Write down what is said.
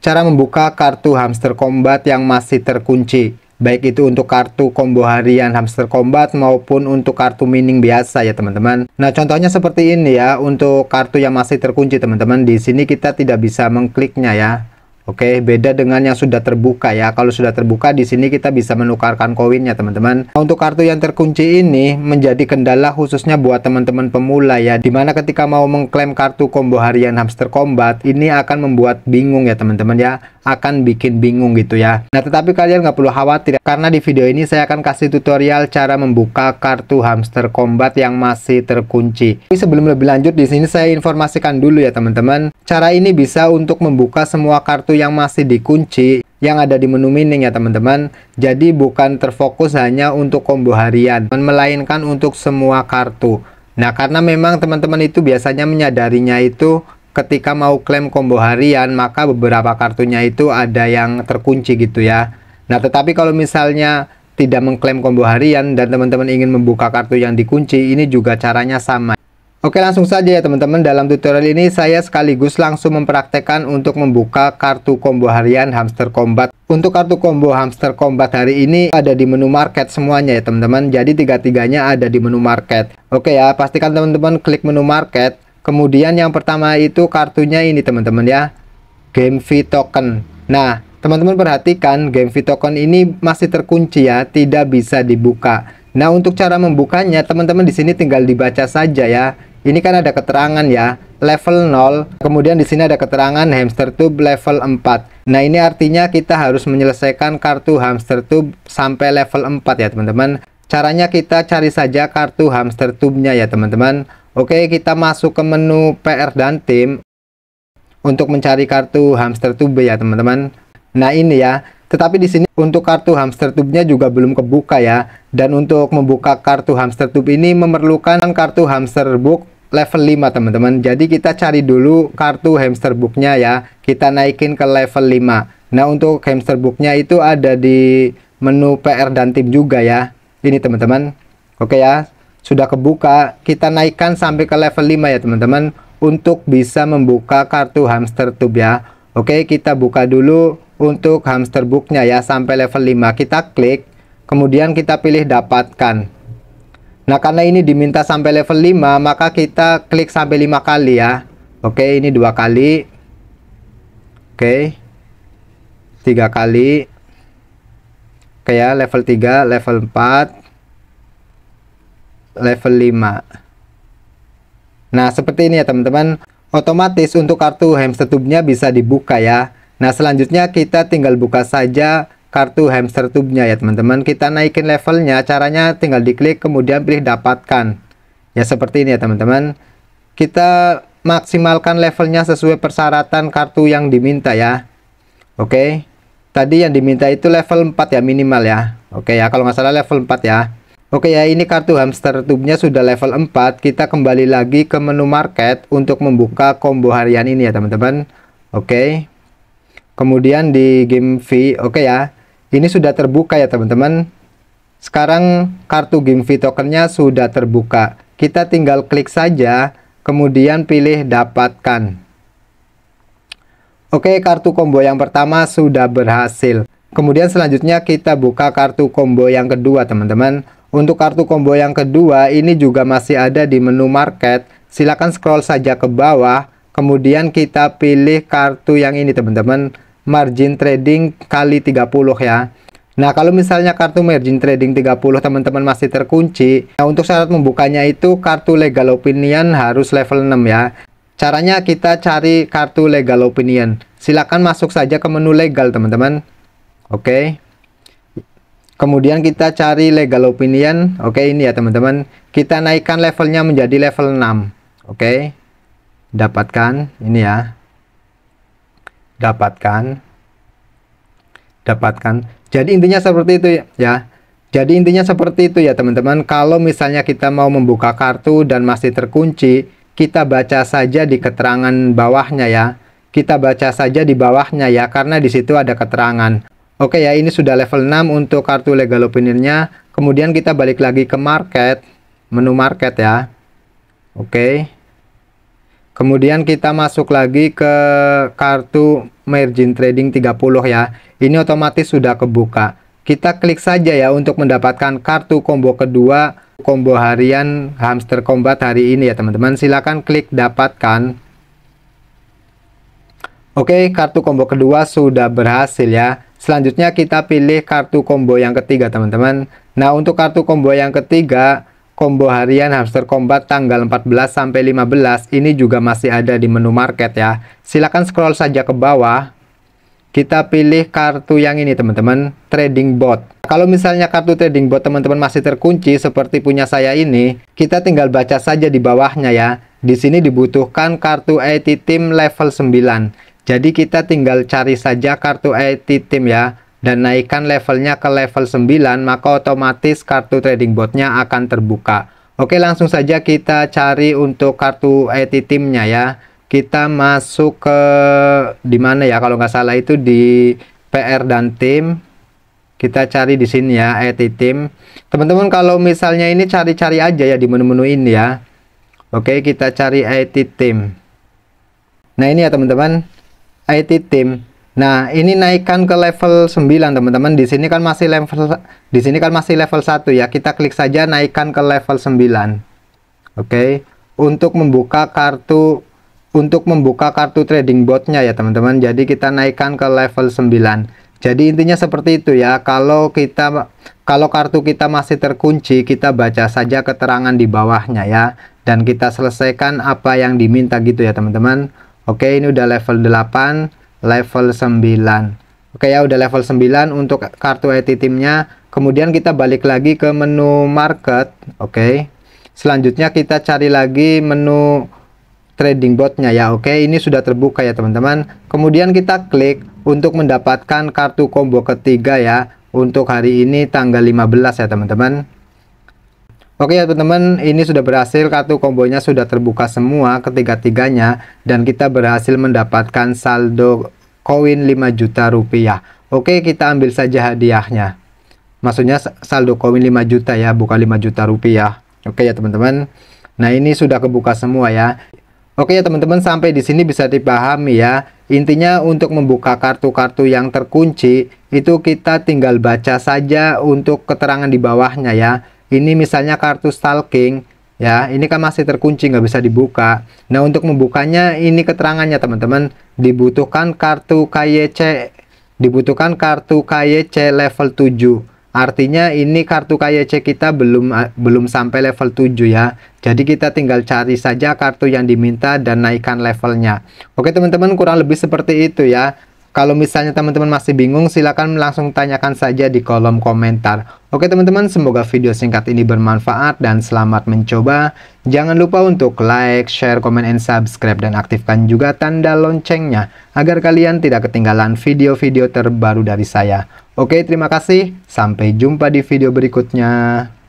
Cara membuka kartu hamster combat yang masih terkunci, baik itu untuk kartu combo harian hamster combat maupun untuk kartu mining biasa ya teman-teman. Nah contohnya seperti ini ya, untuk kartu yang masih terkunci teman-teman, di sini kita tidak bisa mengkliknya ya. Oke, okay, beda dengan yang sudah terbuka ya. Kalau sudah terbuka di sini kita bisa menukarkan koinnya, teman-teman. Nah, untuk kartu yang terkunci ini menjadi kendala khususnya buat teman-teman pemula ya. Dimana ketika mau mengklaim kartu combo harian hamster combat, ini akan membuat bingung ya, teman-teman ya akan bikin bingung gitu ya. Nah tetapi kalian nggak perlu khawatir karena di video ini saya akan kasih tutorial cara membuka kartu hamster combat yang masih terkunci. Tapi sebelum lebih lanjut di sini saya informasikan dulu ya teman-teman. Cara ini bisa untuk membuka semua kartu yang masih dikunci yang ada di menu mining ya teman-teman jadi bukan terfokus hanya untuk combo harian melainkan untuk semua kartu nah karena memang teman-teman itu biasanya menyadarinya itu ketika mau klaim combo harian maka beberapa kartunya itu ada yang terkunci gitu ya nah tetapi kalau misalnya tidak mengklaim combo harian dan teman-teman ingin membuka kartu yang dikunci ini juga caranya sama Oke langsung saja ya teman-teman dalam tutorial ini saya sekaligus langsung mempraktekkan untuk membuka kartu combo harian hamster combat Untuk kartu combo hamster combat hari ini ada di menu market semuanya ya teman-teman Jadi tiga-tiganya ada di menu market Oke ya pastikan teman-teman klik menu market kemudian yang pertama itu kartunya ini teman-teman ya game fee token nah teman-teman perhatikan game fee token ini masih terkunci ya tidak bisa dibuka nah untuk cara membukanya teman-teman di sini tinggal dibaca saja ya ini kan ada keterangan ya level 0 kemudian di sini ada keterangan hamster tube level 4 nah ini artinya kita harus menyelesaikan kartu hamster tube sampai level 4 ya teman-teman caranya kita cari saja kartu hamster tube nya ya teman-teman Oke, kita masuk ke menu PR dan tim untuk mencari kartu hamster tube ya, teman-teman. Nah, ini ya. Tetapi di sini untuk kartu hamster tube-nya juga belum kebuka ya. Dan untuk membuka kartu hamster tube ini memerlukan kartu hamster book level 5, teman-teman. Jadi kita cari dulu kartu hamster book-nya ya. Kita naikin ke level 5. Nah, untuk hamster book-nya itu ada di menu PR dan tim juga ya. Ini, teman-teman. Oke ya sudah kebuka kita naikkan sampai ke level 5 ya teman-teman untuk bisa membuka kartu hamster tube ya Oke kita buka dulu untuk hamster booknya ya sampai level 5 kita klik kemudian kita pilih dapatkan nah karena ini diminta sampai level 5 maka kita klik sampai 5 kali ya Oke ini dua kali Oke tiga kali kayak level 3 level 4 level 5 nah seperti ini ya teman-teman otomatis untuk kartu hamster tube-nya bisa dibuka ya nah selanjutnya kita tinggal buka saja kartu hamster tube-nya ya teman-teman kita naikin levelnya caranya tinggal diklik kemudian pilih dapatkan ya seperti ini ya teman-teman kita maksimalkan levelnya sesuai persyaratan kartu yang diminta ya oke okay. tadi yang diminta itu level 4 ya minimal ya oke okay ya kalau nggak salah level 4 ya Oke ya ini kartu hamster tube sudah level 4 Kita kembali lagi ke menu market Untuk membuka combo harian ini ya teman-teman Oke Kemudian di game V Oke ya Ini sudah terbuka ya teman-teman Sekarang kartu game V tokennya sudah terbuka Kita tinggal klik saja Kemudian pilih dapatkan Oke kartu combo yang pertama sudah berhasil Kemudian selanjutnya kita buka kartu combo yang kedua teman-teman untuk kartu combo yang kedua ini juga masih ada di menu market. Silahkan scroll saja ke bawah. Kemudian kita pilih kartu yang ini teman-teman. Margin trading kali 30 ya. Nah kalau misalnya kartu margin trading 30 teman-teman masih terkunci. Nah untuk syarat membukanya itu kartu legal opinion harus level 6 ya. Caranya kita cari kartu legal opinion. Silahkan masuk saja ke menu legal teman-teman. Oke. Okay kemudian kita cari legal opinion oke okay, ini ya teman-teman kita naikkan levelnya menjadi level 6 oke okay. dapatkan ini ya dapatkan dapatkan jadi intinya seperti itu ya, jadi intinya seperti itu ya teman-teman kalau misalnya kita mau membuka kartu dan masih terkunci kita baca saja di keterangan bawahnya ya kita baca saja di bawahnya ya karena di situ ada keterangan Oke ya, ini sudah level 6 untuk kartu legal opinionnya. Kemudian kita balik lagi ke market, menu market ya. Oke. Kemudian kita masuk lagi ke kartu margin trading 30 ya. Ini otomatis sudah kebuka. Kita klik saja ya untuk mendapatkan kartu combo kedua, combo harian hamster combat hari ini ya teman-teman. Silahkan klik dapatkan. Oke, kartu combo kedua sudah berhasil ya. Selanjutnya kita pilih kartu combo yang ketiga teman-teman. Nah untuk kartu combo yang ketiga, combo harian hamster combat tanggal 14 sampai 15 ini juga masih ada di menu market ya. Silahkan scroll saja ke bawah. Kita pilih kartu yang ini teman-teman, trading bot. Kalau misalnya kartu trading bot teman-teman masih terkunci seperti punya saya ini, kita tinggal baca saja di bawahnya ya. Di sini dibutuhkan kartu IT Team level 9. Jadi kita tinggal cari saja kartu IT tim ya dan naikkan levelnya ke level 9 maka otomatis kartu trading botnya akan terbuka oke langsung saja kita cari untuk kartu IT timnya ya kita masuk ke dimana ya kalau nggak salah itu di PR dan tim kita cari di sini ya IT tim teman-teman kalau misalnya ini cari-cari aja ya di menu-menu ini ya oke kita cari IT tim nah ini ya teman-teman IT team. Nah, ini naikkan ke level 9, teman-teman. Di sini kan masih level di sini kan masih level 1 ya. Kita klik saja naikkan ke level 9. Oke. Okay. Untuk membuka kartu untuk membuka kartu trading botnya ya, teman-teman. Jadi kita naikkan ke level 9. Jadi intinya seperti itu ya. Kalau kita kalau kartu kita masih terkunci, kita baca saja keterangan di bawahnya ya dan kita selesaikan apa yang diminta gitu ya, teman-teman. Oke, ini udah level 8, level 9. Oke ya, udah level 9 untuk kartu IT timnya. Kemudian kita balik lagi ke menu market, oke. Selanjutnya kita cari lagi menu trading botnya ya, oke. Ini sudah terbuka ya, teman-teman. Kemudian kita klik untuk mendapatkan kartu combo ketiga ya untuk hari ini tanggal 15 ya, teman-teman. Oke ya teman-teman, ini sudah berhasil kartu kombonya sudah terbuka semua ketiga-tiganya dan kita berhasil mendapatkan saldo koin 5 juta rupiah. Oke, kita ambil saja hadiahnya. Maksudnya saldo koin 5 juta ya, bukan 5 juta rupiah. Oke ya teman-teman. Nah, ini sudah kebuka semua ya. Oke ya teman-teman, sampai di sini bisa dipahami ya. Intinya untuk membuka kartu-kartu yang terkunci, itu kita tinggal baca saja untuk keterangan di bawahnya ya ini misalnya kartu stalking ya ini kan masih terkunci nggak bisa dibuka nah untuk membukanya ini keterangannya teman-teman dibutuhkan kartu KYC dibutuhkan kartu KYC level 7 artinya ini kartu KYC kita belum eh, belum sampai level 7 ya jadi kita tinggal cari saja kartu yang diminta dan naikkan levelnya oke teman-teman kurang lebih seperti itu ya kalau misalnya teman-teman masih bingung, silakan langsung tanyakan saja di kolom komentar. Oke teman-teman, semoga video singkat ini bermanfaat dan selamat mencoba. Jangan lupa untuk like, share, komen, and subscribe, dan aktifkan juga tanda loncengnya agar kalian tidak ketinggalan video-video terbaru dari saya. Oke, terima kasih. Sampai jumpa di video berikutnya.